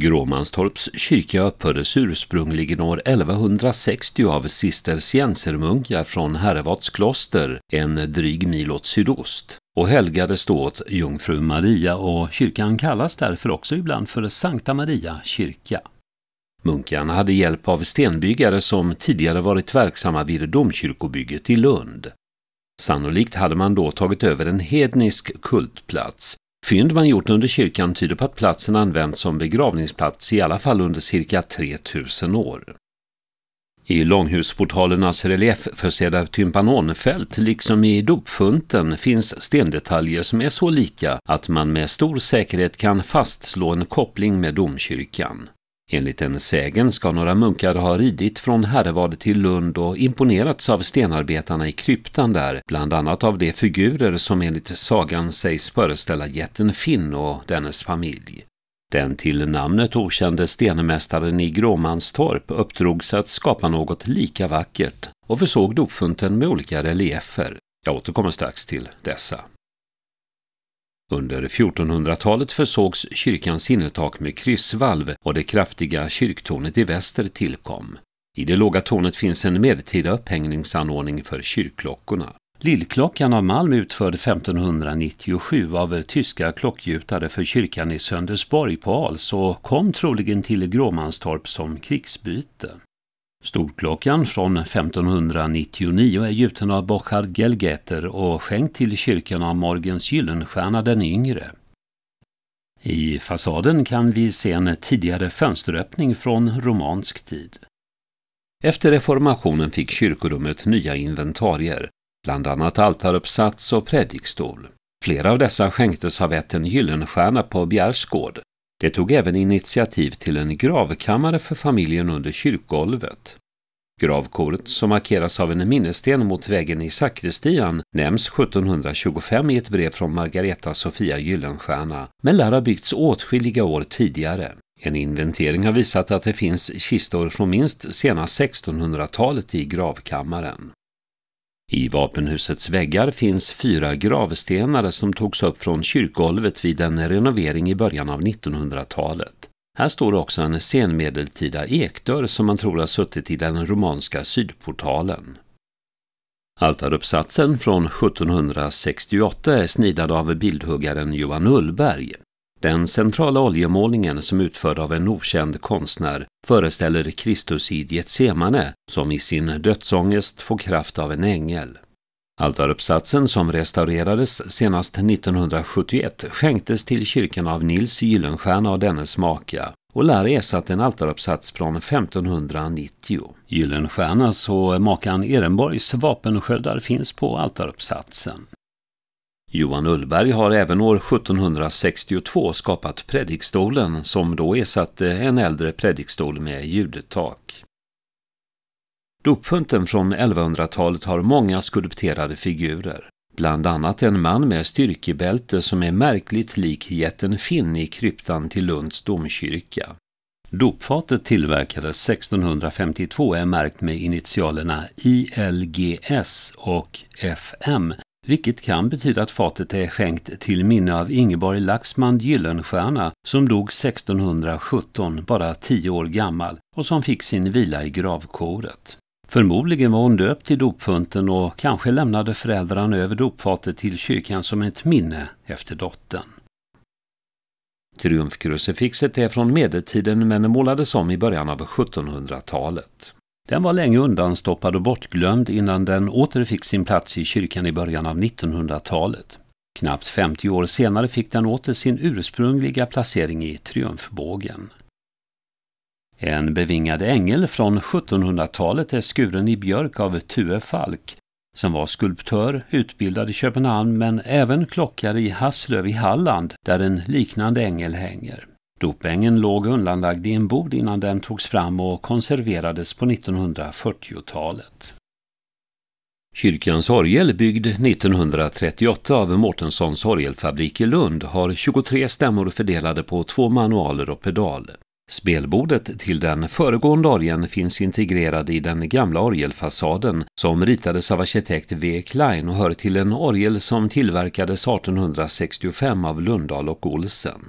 Gråmanstorps kyrka uppfördes ursprungligen år 1160 av cisterciensermunkar från Herrevats kloster, en dryg mil åt sydost, och helgades då åt jungfru Maria och kyrkan kallas därför också ibland för Sankta Maria kyrka. Munkarna hade hjälp av stenbyggare som tidigare varit verksamma vid domkyrkobygget i Lund. Sannolikt hade man då tagit över en hednisk kultplats Fynd man gjort under kyrkan tyder på att platsen använts som begravningsplats i alla fall under cirka 3000 år. I långhusportalernas reliefförsedda tympanonfält, liksom i dopfunten, finns stendetaljer som är så lika att man med stor säkerhet kan fastslå en koppling med domkyrkan. Enligt en sägen ska några munkar ha ridit från Herrevad till Lund och imponerats av stenarbetarna i kryptan där, bland annat av de figurer som enligt sagan sägs föreställa jätten Finn och dennes familj. Den till namnet okände stenmästaren i Gråmanstorp uppdrogs att skapa något lika vackert och försåg dopfunten med olika reliefer. Jag återkommer strax till dessa. Under 1400-talet försågs kyrkans innertak med kryssvalv och det kraftiga kyrktornet i väster tillkom. I det låga tornet finns en medeltida upphängningsanordning för kyrkklockorna. Lillklockan av malm utförd 1597 av tyska klockgjutare för kyrkan i Söndersborg på Als och kom troligen till Gråmanstorp som krigsbyte. Storklockan från 1599 är gjuten av Bochard Gelgeter och skänkt till kyrkan av Morgens Gyllenstierna den yngre. I fasaden kan vi se en tidigare fönsteröppning från romansk tid. Efter reformationen fick kyrkorummet nya inventarier, bland annat altaruppsats och predikstol. Flera av dessa skänktes av ätten Gyllenstierna på Bjärsgård. Det tog även initiativ till en gravkammare för familjen under kyrkgolvet. Gravkoret, som markeras av en minnessten mot väggen i sakristian, nämns 1725 i ett brev från Margareta Sofia Gyllenstierna, men lär ha byggts åtskilliga år tidigare. En inventering har visat att det finns kistor från minst sena 1600-talet i gravkammaren. I vapenhusets väggar finns fyra gravstenar som togs upp från kyrkgolvet vid en renovering i början av 1900-talet. Här står också en senmedeltida ekdörr som man tror har suttit i den romanska sydportalen. Altaruppsatsen från 1768 är snidad av bildhuggaren Johan Ullberg. Den centrala oljemålningen som utförd av en okänd konstnär föreställer Kristus i Getsemane som i sin dödsångest får kraft av en ängel. Altaruppsatsen som restaurerades senast 1971 skänktes till kyrkan av Nils Gyllenstierna och dennes maka och lär ersatt en altaruppsats från 1590. Gyllenstiernas och makan Ehrenborgs vapensköldar finns på altaruppsatsen. Johan Ullberg har även år 1762 skapat predikstolen som då ersatte en äldre predikstol med ljudtak. Dopfunten från 1100-talet har många skulpterade figurer, bland annat en man med styrkebälte som är märkligt lik jätten Finn i kryptan till Lunds domkyrka. Dopfatet tillverkades 1652 är märkt med initialerna ILGS och FM vilket kan betyda att fatet är skänkt till minne av Ingeborg Laxman Gyllenstierna som dog 1617, bara tio år gammal, och som fick sin vila i gravkoret. Förmodligen var hon döpt till dopfunten och kanske lämnade föräldrarna över dopfatet till kyrkan som ett minne efter dottern. Triumfkrucifixet är från medeltiden men målades om i början av 1700-talet. Den var länge undanstoppad och bortglömd innan den åter fick sin plats i kyrkan i början av 1900-talet. Knappt 50 år senare fick den åter sin ursprungliga placering i triumfbågen. En bevingad ängel från 1700-talet är skuren i björk av Tue Falk, som var skulptör, utbildad i Köpenhamn men även klockare i Hasslöv i Halland, där en liknande ängel hänger. Dopängen låg undanlagd i en bod innan den togs fram och konserverades på 1940-talet. Kyrkans orgel, byggd 1938 av Mårtenssons orgelfabrik i Lund, har 23 stämmor fördelade på två manualer och pedal. Spelbordet till den föregående orgeln finns integrerad i den gamla orgelfasaden som ritades av arkitekt V. Klein och hör till en orgel som tillverkades 1865 av Lundahl och Olsen.